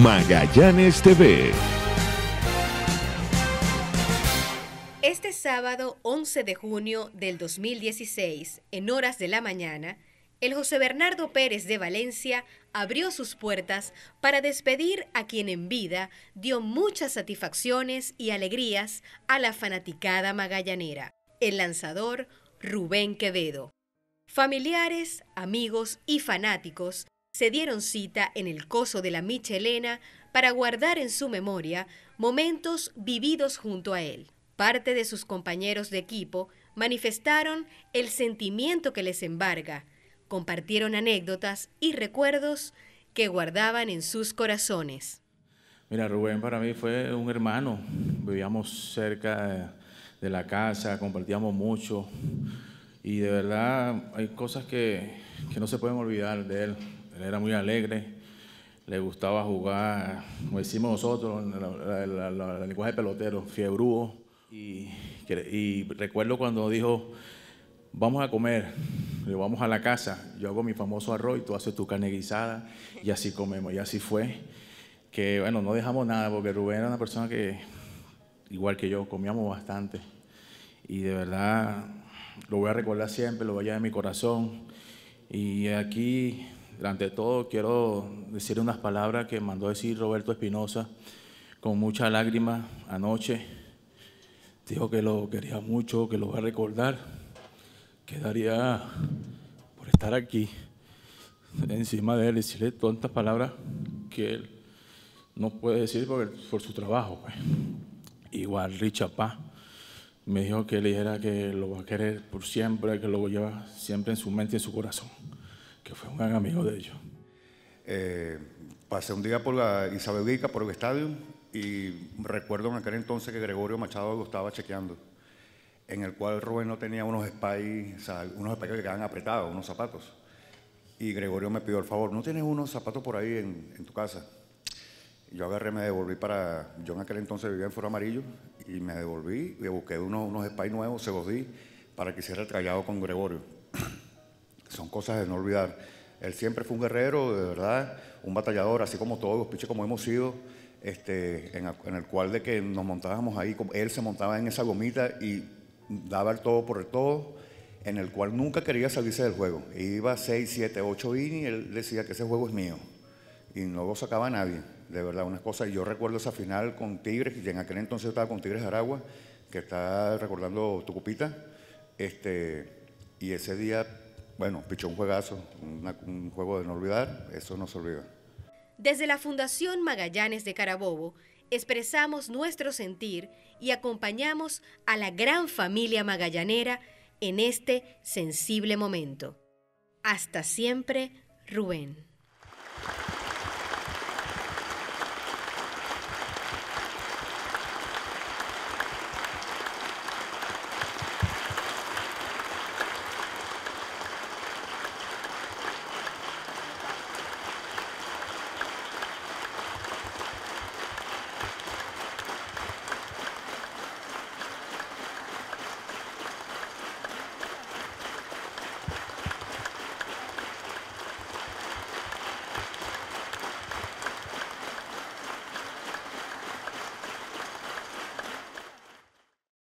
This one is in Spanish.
Magallanes TV. Este sábado 11 de junio del 2016, en horas de la mañana, el José Bernardo Pérez de Valencia abrió sus puertas para despedir a quien en vida dio muchas satisfacciones y alegrías a la fanaticada magallanera, el lanzador Rubén Quevedo. Familiares, amigos y fanáticos se dieron cita en el coso de la Michelena para guardar en su memoria momentos vividos junto a él. Parte de sus compañeros de equipo manifestaron el sentimiento que les embarga, compartieron anécdotas y recuerdos que guardaban en sus corazones. Mira, Rubén para mí fue un hermano, vivíamos cerca de la casa, compartíamos mucho y de verdad hay cosas que, que no se pueden olvidar de él. Él era muy alegre, le gustaba jugar, como decimos nosotros, el lenguaje pelotero, fiebrúo. Y, y, recuerdo cuando dijo, vamos a comer, le vamos a la casa, yo hago mi famoso arroz y tú haces tu carne guisada y así comemos. Y así fue, que bueno, no dejamos nada porque Rubén era una persona que, igual que yo, comíamos bastante. Y de verdad, lo voy a recordar siempre, lo voy a llevar en mi corazón. Y aquí durante todo, quiero decir unas palabras que mandó decir Roberto Espinosa con mucha lágrima anoche. Dijo que lo quería mucho, que lo va a recordar, quedaría por estar aquí encima de él, decirle tantas palabras que él no puede decir por, su trabajo. Pues. Igual Richard Paz me dijo que él dijera que lo va a querer por siempre, que lo lleva siempre en su mente y en su corazón que fue un gran amigo de ellos. Eh, pasé un día por la Isabelica, por el estadio, y recuerdo en aquel entonces que Gregorio Machado lo estaba chequeando, en el cual Rubén no tenía unos spies, o sea, unos espacios que quedaban apretados, unos zapatos. Y Gregorio me pidió el favor, ¿no tienes unos zapatos por ahí en, tu casa? yo agarré, me devolví para, yo en aquel entonces vivía en Foro Amarillo, y me devolví, y busqué unos, unos nuevos, se los di, para que hiciera el trayado con Gregorio son cosas de no olvidar. Él siempre fue un guerrero, de verdad, un batallador, así como todos, pinches como hemos sido, este, en, el cual de que nos montábamos ahí, él se montaba en esa gomita y daba el todo por el todo, en el cual nunca quería salirse del juego. Iba 6, 7, 8 in y él decía que ese juego es mío. Y no lo sacaba nadie, de verdad, unas cosas. Yo recuerdo esa final con Tigres, y en aquel entonces estaba con Tigres de Aragua, que está recordando tu cupita, este, y ese día bueno, pichó un juegazo, un juego de no olvidar, eso no se olvida. Desde la Fundación Magallanes de Carabobo, expresamos nuestro sentir y acompañamos a la gran familia magallanera en este sensible momento. Hasta siempre, Rubén.